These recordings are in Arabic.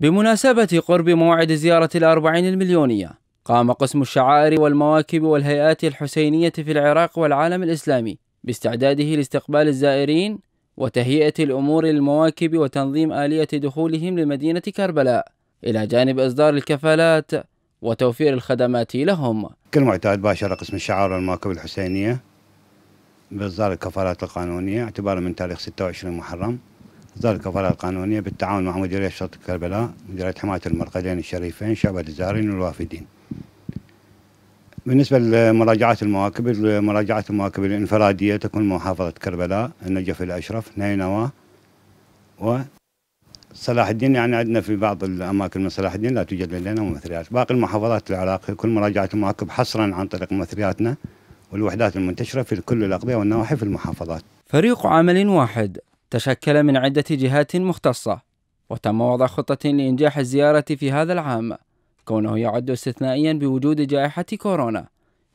بمناسبة قرب موعد زيارة الأربعين المليونية قام قسم الشعائر والمواكب والهيئات الحسينية في العراق والعالم الإسلامي باستعداده لاستقبال الزائرين وتهيئة الأمور للمواكب وتنظيم آلية دخولهم لمدينة كربلاء إلى جانب إصدار الكفالات وتوفير الخدمات لهم كل معتاد باشر قسم الشعائر والمواكب الحسينية بإصدار الكفالات القانونية اعتبارا من تاريخ 26 محرم إصدار الكفالة القانونية بالتعاون مع مديرية شرطة كربلاء مديرية حماية المرقدين الشريفين شعبة الزارين والوافدين بالنسبة لمراجعات المواكب مراجعة المواكب الانفرادية تكون محافظة كربلاء النجف الأشرف نينوى و صلاح الدين يعني عندنا في بعض الاماكن من صلاح الدين لا توجد لدينا ممثليات، باقي المحافظات العراق كل مراجعه المواكب حصرا عن طريق ممثلياتنا والوحدات المنتشره في كل الاقضيه والنواحي في المحافظات. فريق عمل واحد تشكل من عدة جهات مختصة وتم وضع خطة لإنجاح الزيارة في هذا العام كونه يعد استثنائيا بوجود جائحة كورونا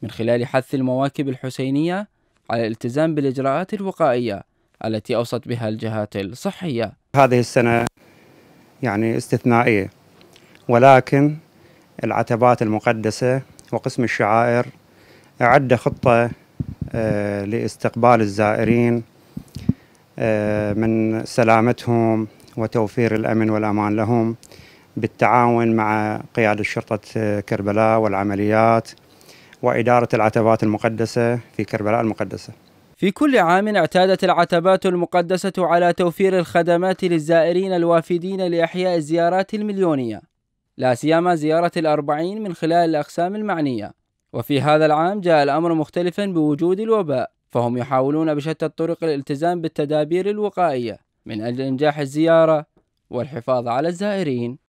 من خلال حث المواكب الحسينية على الالتزام بالإجراءات الوقائية التي أوصت بها الجهات الصحية هذه السنة يعني استثنائية ولكن العتبات المقدسة وقسم الشعائر أعد خطة آه، لاستقبال الزائرين آه، من سلامتهم وتوفير الأمن والأمان لهم بالتعاون مع قيادة شرطة كربلاء والعمليات وإدارة العتبات المقدسة في كربلاء المقدسة في كل عام اعتادت العتبات المقدسة على توفير الخدمات للزائرين الوافدين لإحياء الزيارات المليونية لا سيما زيارة الأربعين من خلال الأقسام المعنية وفي هذا العام جاء الأمر مختلفا بوجود الوباء فهم يحاولون بشتى الطرق الالتزام بالتدابير الوقائية من أجل إنجاح الزيارة والحفاظ على الزائرين